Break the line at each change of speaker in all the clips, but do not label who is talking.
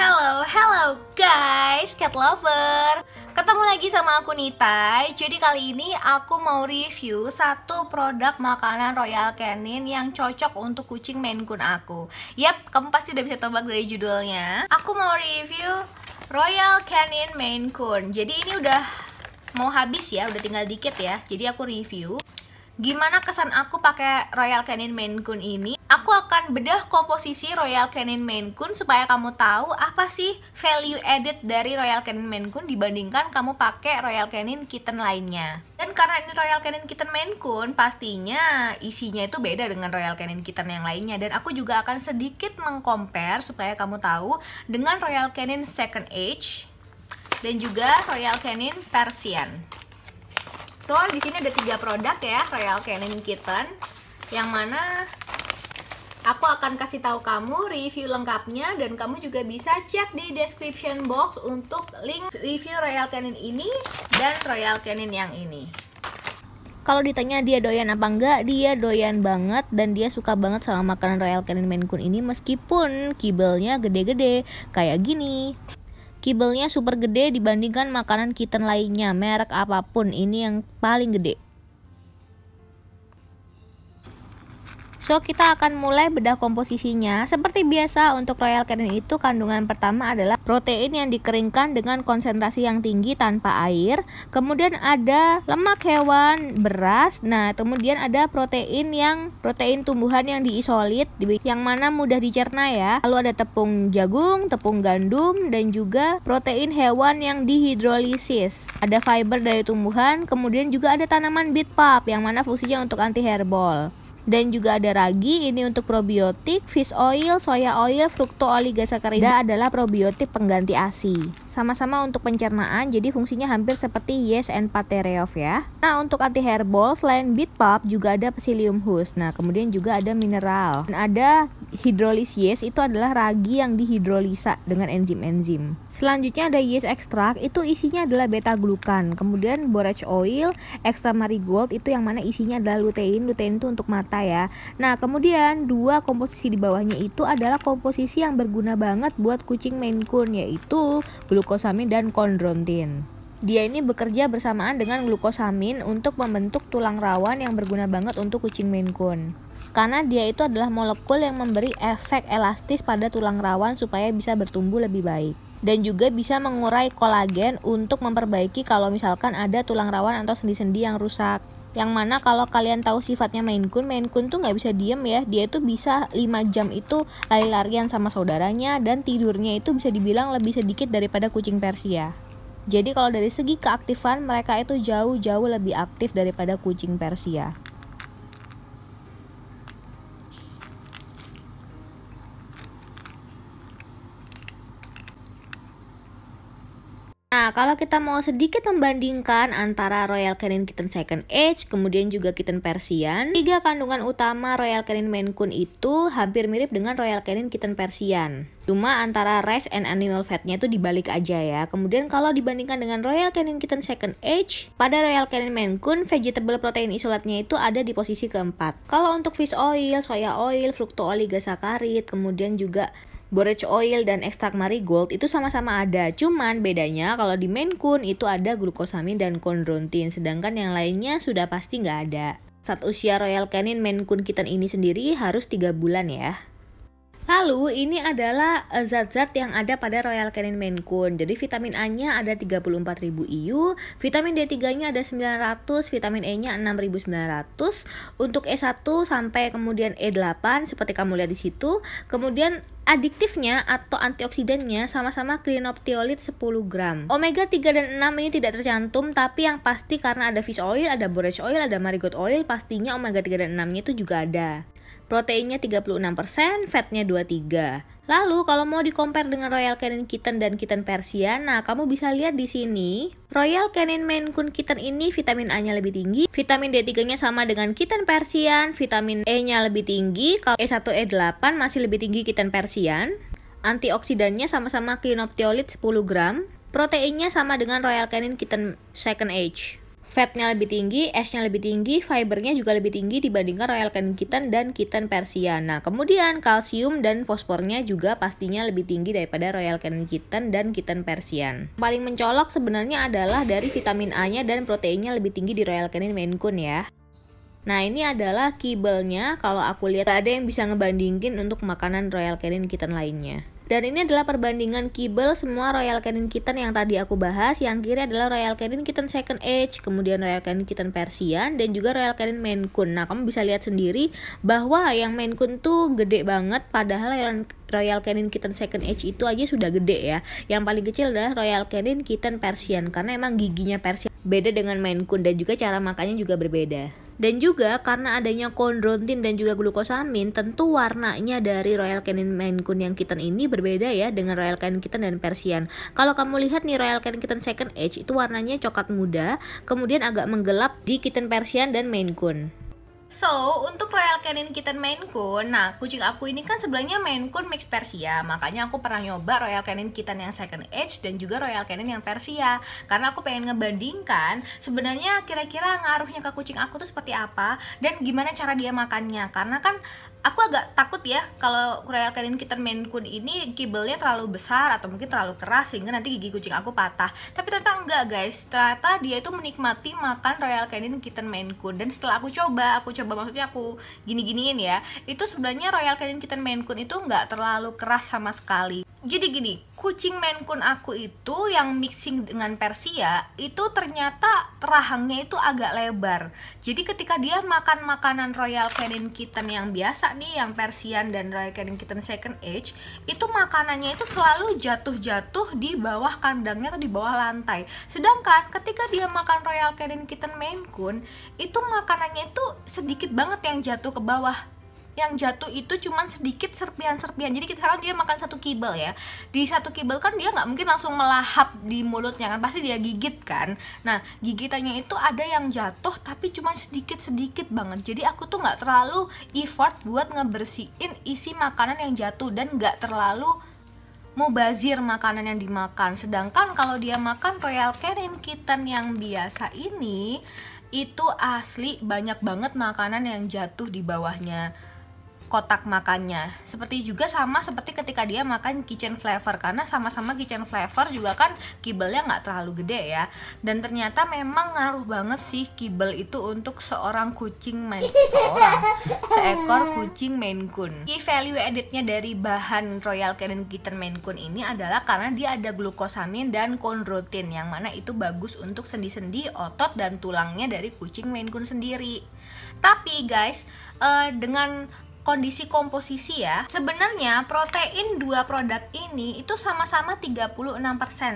Hello, hello guys, cat lover. Ketemu lagi sama aku Nita. Jadi kali ini aku mau review satu produk makanan Royal Canin yang cocok untuk kucing Maine Coon aku. Yap, kamu pasti udah bisa tebak dari judulnya. Aku mau review Royal Canin Maine Coon. Jadi ini udah mau habis ya, udah tinggal dikit ya. Jadi aku review gimana kesan aku pakai Royal Canin Maine Coon ini aku akan bedah komposisi Royal Canin Maine Coon supaya kamu tahu apa sih value added dari Royal Canin Maine Coon dibandingkan kamu pakai Royal Canin Kitten lainnya. Dan karena ini Royal Canin Kitten Maine Coon, pastinya isinya itu beda dengan Royal Canin Kitten yang lainnya dan aku juga akan sedikit mengcompare supaya kamu tahu dengan Royal Canin Second Age dan juga Royal Canin Persian. So, di sini ada tiga produk ya, Royal Canin Kitten yang mana Aku akan kasih tahu kamu review lengkapnya dan kamu juga bisa cek di description box untuk link review Royal Canin ini dan Royal Canin yang ini. Kalau ditanya dia doyan apa enggak, dia doyan banget dan dia suka banget sama makanan Royal Canin Maine Coon ini meskipun kibelnya gede-gede kayak gini. Kibelnya super gede dibandingkan makanan kitten lainnya, merek apapun ini yang paling gede. So kita akan mulai bedah komposisinya. Seperti biasa untuk royal canin itu kandungan pertama adalah protein yang dikeringkan dengan konsentrasi yang tinggi tanpa air. Kemudian ada lemak hewan, beras. Nah, kemudian ada protein yang protein tumbuhan yang diisolit yang mana mudah dicerna ya. Lalu ada tepung jagung, tepung gandum dan juga protein hewan yang dihidrolisis. Ada fiber dari tumbuhan, kemudian juga ada tanaman pulp yang mana fungsinya untuk anti herbal dan juga ada ragi ini untuk probiotik, fish oil, soya oil, frukto oligosakarida adalah probiotik pengganti ASI. Sama-sama untuk pencernaan jadi fungsinya hampir seperti Yes and patereof ya. Nah, untuk anti herbal selain beet pulp juga ada psyllium hus. Nah, kemudian juga ada mineral. Dan ada hidrolis yeast itu adalah ragi yang dihidrolisa dengan enzim-enzim. Selanjutnya ada yeast extract itu isinya adalah beta glukan. Kemudian borage oil, extra marigold itu yang mana isinya adalah lutein. Lutein itu untuk mata rata ya. Nah, kemudian dua komposisi di bawahnya itu adalah komposisi yang berguna banget buat kucing Maine Coon yaitu glukosamin dan kondrontin. Dia ini bekerja bersamaan dengan glukosamin untuk membentuk tulang rawan yang berguna banget untuk kucing Maine Coon. Karena dia itu adalah molekul yang memberi efek elastis pada tulang rawan supaya bisa bertumbuh lebih baik. Dan juga bisa mengurai kolagen untuk memperbaiki kalau misalkan ada tulang rawan atau sendi-sendi yang rusak yang mana kalau kalian tahu sifatnya main kun main kun tuh nggak bisa diem ya. Dia itu bisa 5 jam itu lari-larian sama saudaranya dan tidurnya itu bisa dibilang lebih sedikit daripada kucing Persia. Jadi kalau dari segi keaktifan mereka itu jauh-jauh lebih aktif daripada kucing Persia. kalau kita mau sedikit membandingkan antara Royal Canin Kitten Second Age, kemudian juga Kitten Persian, tiga kandungan utama Royal Canin Maine Coon itu hampir mirip dengan Royal Canin Kitten Persian. Cuma antara rice and animal fatnya itu dibalik aja ya. Kemudian kalau dibandingkan dengan Royal Canin Kitten Second Age, pada Royal Canin Maine Coon, vegetable protein isolatnya itu ada di posisi keempat. Kalau untuk fish oil, soya oil, fructo oligosaccharid, kemudian juga borage oil dan ekstrak marigold itu sama-sama ada. Cuman bedanya kalau di Maine Coon itu ada glukosamin dan kondrontin, sedangkan yang lainnya sudah pasti nggak ada. Saat usia Royal Canin Maine Coon Kitten ini sendiri harus 3 bulan ya. Lalu ini adalah eh, zat-zat yang ada pada Royal Canin Maine Coon. Jadi vitamin A-nya ada 34.000 IU, vitamin D3-nya ada 900, vitamin E-nya 6.900. Untuk E1 sampai kemudian E8 seperti kamu lihat di situ. Kemudian adiktifnya atau antioksidannya sama-sama klinoptiolit 10 gram. Omega 3 dan 6 ini tidak tercantum, tapi yang pasti karena ada fish oil, ada borage oil, ada marigold oil, pastinya omega 3 dan 6-nya itu juga ada. Proteinnya 36%, fatnya 23 Lalu kalau mau dikompar dengan Royal Canin Kitten dan Kitten Persian, nah kamu bisa lihat di sini, Royal Canin Maine Coon Kitten ini vitamin A-nya lebih tinggi, vitamin D3-nya sama dengan Kitten Persian, vitamin E-nya lebih tinggi, kalau E1 E8 masih lebih tinggi Kitten Persian. Antioksidannya sama-sama klinoptiolit 10 gram, proteinnya sama dengan Royal Canin Kitten Second Age fatnya lebih tinggi, esnya lebih tinggi, fibernya juga lebih tinggi dibandingkan Royal Canin Kitten dan Kitten Persia. Nah, kemudian kalsium dan fosfornya juga pastinya lebih tinggi daripada Royal Canin Kitten dan Kitten Persian. Paling mencolok sebenarnya adalah dari vitamin A-nya dan proteinnya lebih tinggi di Royal Canin Maine Coon ya. Nah ini adalah kibelnya kalau aku lihat ada yang bisa ngebandingin untuk makanan Royal Canin Kitten lainnya. Dan ini adalah perbandingan kibel semua Royal Canin Kitten yang tadi aku bahas. Yang kiri adalah Royal Canin Kitten Second Age, kemudian Royal Canin Kitten Persian, dan juga Royal Canin Maine Coon. Nah, kamu bisa lihat sendiri bahwa yang Maine Coon tuh gede banget, padahal yang Royal Canin Kitten Second Age itu aja sudah gede ya. Yang paling kecil adalah Royal Canin Kitten Persian, karena emang giginya Persian beda dengan Maine Coon dan juga cara makannya juga berbeda. Dan juga karena adanya kondrontin dan juga glukosamin, tentu warnanya dari Royal Canin Maine Coon yang kitten ini berbeda ya dengan Royal Canin Kitten dan Persian. Kalau kamu lihat nih Royal Canin Kitten Second Age itu warnanya coklat muda, kemudian agak menggelap di kitten Persian dan Maine Coon. So, untuk Royal Canin Kitten Maine Coon, nah kucing aku ini kan sebenarnya Maine Coon mix Persia, makanya aku pernah nyoba Royal Canin Kitten yang second age dan juga Royal Canin yang Persia. Karena aku pengen ngebandingkan sebenarnya kira-kira ngaruhnya ke kucing aku tuh seperti apa dan gimana cara dia makannya. Karena kan aku agak takut ya kalau Royal Canin Kitten Maine Coon ini kibelnya terlalu besar atau mungkin terlalu keras sehingga nanti gigi kucing aku patah. Tapi ternyata enggak guys, ternyata dia itu menikmati makan Royal Canin Kitten Maine Coon dan setelah aku coba, aku coba coba maksudnya aku gini-giniin ya itu sebenarnya Royal Canin Kitten Maine Coon itu nggak terlalu keras sama sekali jadi gini, kucing Maine aku itu yang mixing dengan Persia itu ternyata rahangnya itu agak lebar. Jadi ketika dia makan makanan Royal Canin Kitten yang biasa nih, yang Persian dan Royal Canin Kitten Second Age, itu makanannya itu selalu jatuh-jatuh di bawah kandangnya atau di bawah lantai. Sedangkan ketika dia makan Royal Canin Kitten Maine Coon, itu makanannya itu sedikit banget yang jatuh ke bawah yang jatuh itu cuman sedikit serpihan-serpihan jadi kita kan dia makan satu kibel ya di satu kibel kan dia nggak mungkin langsung melahap di mulutnya kan pasti dia gigit kan nah gigitannya itu ada yang jatuh tapi cuman sedikit-sedikit banget jadi aku tuh nggak terlalu effort buat ngebersihin isi makanan yang jatuh dan nggak terlalu mubazir makanan yang dimakan sedangkan kalau dia makan royal canin kitten yang biasa ini itu asli banyak banget makanan yang jatuh di bawahnya kotak makannya. Seperti juga sama seperti ketika dia makan kitchen flavor karena sama-sama kitchen flavor juga kan kibelnya nggak terlalu gede ya. Dan ternyata memang ngaruh banget sih kibel itu untuk seorang kucing main seorang seekor kucing Maine Coon. Key value editnya dari bahan Royal Canin Kitten Maine Coon ini adalah karena dia ada glukosamin dan chondroitin yang mana itu bagus untuk sendi-sendi, otot dan tulangnya dari kucing Maine Coon sendiri. Tapi guys, uh, dengan kondisi komposisi ya. Sebenarnya protein dua produk ini itu sama-sama 36%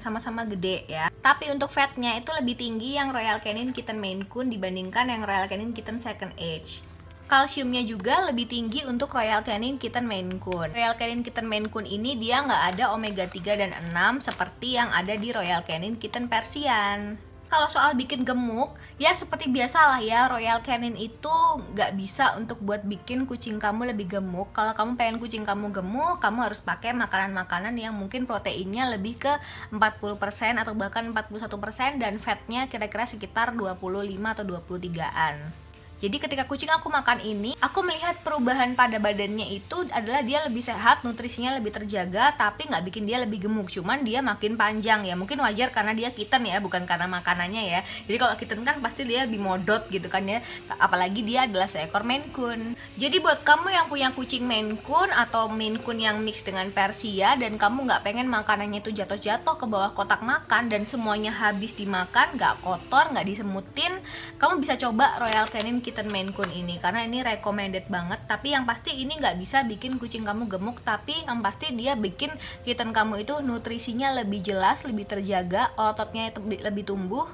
sama-sama gede ya. Tapi untuk fatnya itu lebih tinggi yang Royal Canin Kitten Maine Coon dibandingkan yang Royal Canin Kitten Second Age. Kalsiumnya juga lebih tinggi untuk Royal Canin Kitten Maine Coon. Royal Canin Kitten Maine Coon ini dia nggak ada omega 3 dan 6 seperti yang ada di Royal Canin Kitten Persian kalau soal bikin gemuk ya seperti biasalah ya Royal Canin itu nggak bisa untuk buat bikin kucing kamu lebih gemuk kalau kamu pengen kucing kamu gemuk kamu harus pakai makanan-makanan yang mungkin proteinnya lebih ke 40% atau bahkan 41% dan fatnya kira-kira sekitar 25 atau 23an jadi ketika kucing aku makan ini, aku melihat perubahan pada badannya itu adalah dia lebih sehat, nutrisinya lebih terjaga, tapi nggak bikin dia lebih gemuk. Cuman dia makin panjang ya, mungkin wajar karena dia kitten ya, bukan karena makanannya ya. Jadi kalau kitten kan pasti dia lebih modot gitu kan ya, apalagi dia adalah seekor Maine Coon. Jadi buat kamu yang punya kucing Maine Coon atau Maine Coon yang mix dengan Persia dan kamu nggak pengen makanannya itu jatuh-jatuh ke bawah kotak makan dan semuanya habis dimakan, nggak kotor, nggak disemutin, kamu bisa coba Royal Canin kitten Maine Coon ini karena ini recommended banget tapi yang pasti ini nggak bisa bikin kucing kamu gemuk tapi yang pasti dia bikin kitten kamu itu nutrisinya lebih jelas lebih terjaga ototnya lebih tumbuh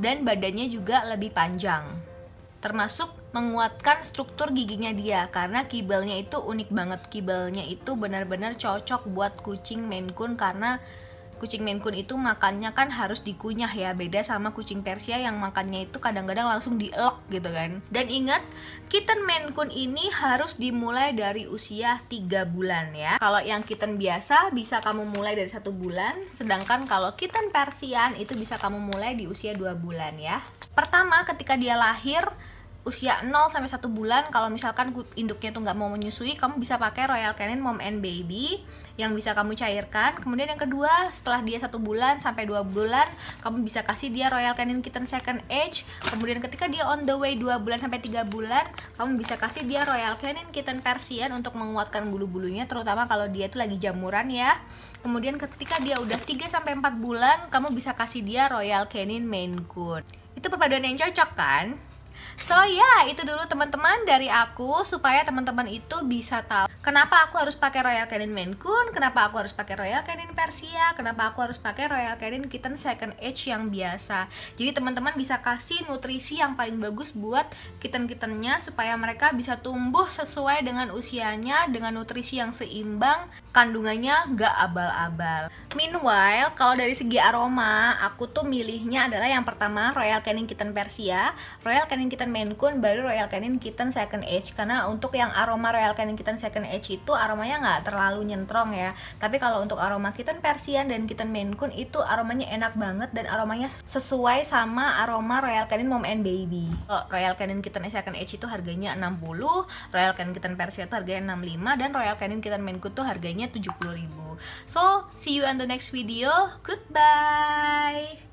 dan badannya juga lebih panjang termasuk menguatkan struktur giginya dia karena kibelnya itu unik banget kibelnya itu benar-benar cocok buat kucing Maine Coon karena kucing Maine Coon itu makannya kan harus dikunyah ya beda sama kucing Persia yang makannya itu kadang-kadang langsung dielok gitu kan dan ingat kitten Maine Coon ini harus dimulai dari usia 3 bulan ya kalau yang kitten biasa bisa kamu mulai dari satu bulan sedangkan kalau kitten Persian itu bisa kamu mulai di usia 2 bulan ya pertama ketika dia lahir usia 0 sampai 1 bulan kalau misalkan induknya tuh nggak mau menyusui kamu bisa pakai Royal Canin Mom and Baby yang bisa kamu cairkan kemudian yang kedua setelah dia satu bulan sampai dua bulan kamu bisa kasih dia Royal Canin Kitten Second Age kemudian ketika dia on the way 2 bulan sampai 3 bulan kamu bisa kasih dia Royal Canin Kitten Persian untuk menguatkan bulu-bulunya terutama kalau dia itu lagi jamuran ya kemudian ketika dia udah 3 sampai 4 bulan kamu bisa kasih dia Royal Canin Maine Coon itu perpaduan yang cocok kan? So ya, yeah, itu dulu teman-teman dari aku supaya teman-teman itu bisa tahu kenapa aku harus pakai Royal Canin Maine Coon, kenapa aku harus pakai Royal Canin Persia, kenapa aku harus pakai Royal Canin Kitten Second Age yang biasa. Jadi teman-teman bisa kasih nutrisi yang paling bagus buat kitten-kittennya supaya mereka bisa tumbuh sesuai dengan usianya dengan nutrisi yang seimbang, kandungannya gak abal-abal. Meanwhile, kalau dari segi aroma, aku tuh milihnya adalah yang pertama Royal Canin Kitten Persia, Royal Canin Canin Kitten Maine Coon baru Royal Canin Kitten Second Age karena untuk yang aroma Royal Canin Kitten Second Age itu aromanya nggak terlalu nyentrong ya tapi kalau untuk aroma Kitten Persian dan Kitten Maine Coon itu aromanya enak banget dan aromanya sesuai sama aroma Royal Canin Mom and Baby kalau Royal Canin Kitten Second Age itu harganya 60 Royal Canin Kitten Persian itu harganya 65 dan Royal Canin Kitten Maine Coon tuh harganya 70.000 so see you on the next video goodbye